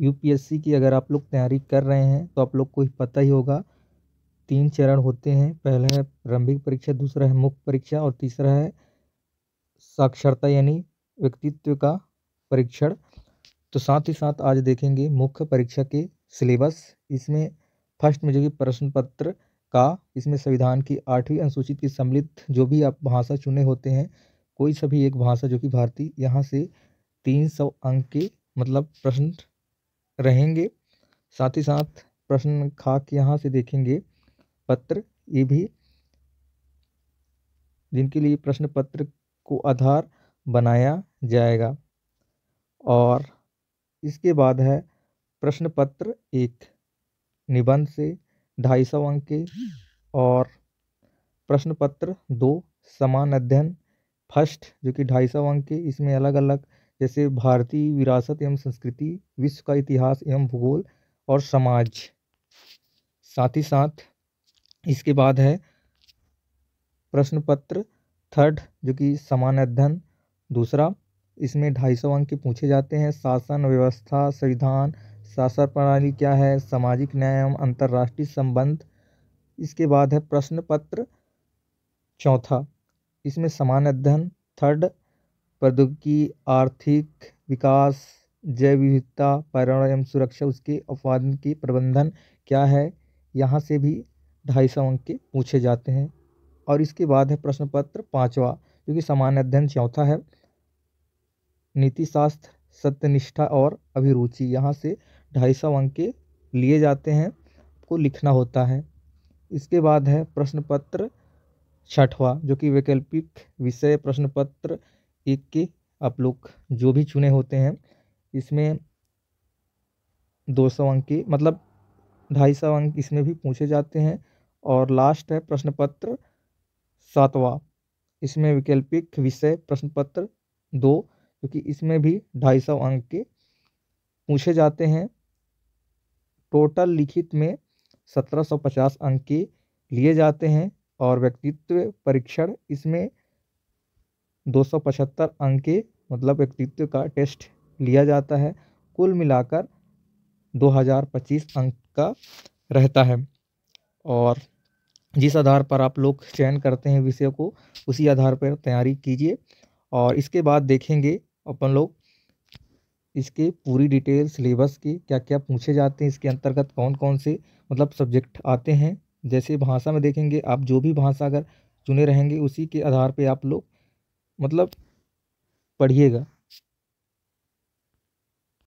UPSC की अगर आप लोग तैयारी कर रहे हैं तो आप लोग को पता ही होगा तीन चरण होते हैं पहला है प्रारंभिक परीक्षा दूसरा है मुख्य परीक्षा और तीसरा है साक्षरता यानी व्यक्तित्व का परीक्षण तो साथ ही साथ आज देखेंगे मुख्य परीक्षा के सिलेबस इसमें फर्स्ट में जो कि प्रश्न पत्र का इसमें संविधान की आठवीं अनुसूचित की सम्मिलित जो भी आप भाषा चुने होते हैं कोई सभी एक भाषा जो कि भारतीय यहाँ से तीन सौ अंक के मतलब प्रश्न रहेंगे साथ ही साथ प्रश्न खाक यहाँ से देखेंगे पत्र ये भी जिनके लिए प्रश्न पत्र को आधार बनाया जाएगा और इसके बाद है प्रश्न पत्र एक निबंध से ढाई सौ अंक के और प्रश्न पत्र दो समान अध्ययन फर्स्ट जो कि ढाई सौ अंक के इसमें अलग अलग जैसे भारतीय विरासत एवं संस्कृति विश्व का इतिहास एवं भूगोल और समाज साथ ही साथ इसके बाद है प्रश्न पत्र थर्ड जो कि सामान्य अध्ययन दूसरा इसमें ढाई सौ अंक के पूछे जाते हैं शासन व्यवस्था संविधान शासन प्रणाली क्या है सामाजिक न्याय एवं अंतर्राष्ट्रीय संबंध इसके बाद है प्रश्न पत्र चौथा इसमें सामान्य अध्ययन थर्ड प्रौद्योगिकी आर्थिक विकास जैव विविधता पर्यावरण एवं सुरक्षा उसके अपवादन के प्रबंधन क्या है यहाँ से भी ढाई सौ अंक के पूछे जाते हैं और इसके बाद है प्रश्न पत्र पाँचवा जो कि सामान्य अध्ययन चौथा है नीतिशास्त्र सत्यनिष्ठा और अभिरुचि यहाँ से ढाई सौ अंक के लिए जाते हैं को लिखना होता है इसके बाद है प्रश्न पत्र छठवा जो कि वैकल्पिक विषय प्रश्न पत्र एक के आप लोग जो भी चुने होते हैं इसमें दो सौ अंक के मतलब ढाई सौ अंक इसमें भी पूछे जाते हैं और लास्ट है प्रश्न पत्र सातवा इसमें वैकल्पिक विषय प्रश्न पत्र दो क्योंकि इसमें भी ढाई सौ अंक के पूछे जाते हैं टोटल लिखित में सत्रह सौ पचास अंक के लिए जाते हैं और व्यक्तित्व परीक्षण इसमें दो सौ पचहत्तर अंक के मतलब व्यक्तित्व का टेस्ट लिया जाता है कुल मिलाकर दो हज़ार पच्चीस अंक का रहता है और जिस आधार पर आप लोग चयन करते हैं विषय को उसी आधार पर तैयारी कीजिए और इसके बाद देखेंगे अपन लोग इसके पूरी डिटेल सिलेबस की क्या क्या पूछे जाते हैं इसके अंतर्गत कौन कौन से मतलब सब्जेक्ट आते हैं जैसे भाषा में देखेंगे आप जो भी भाषा अगर चुने रहेंगे उसी के आधार पे आप लोग मतलब पढ़िएगा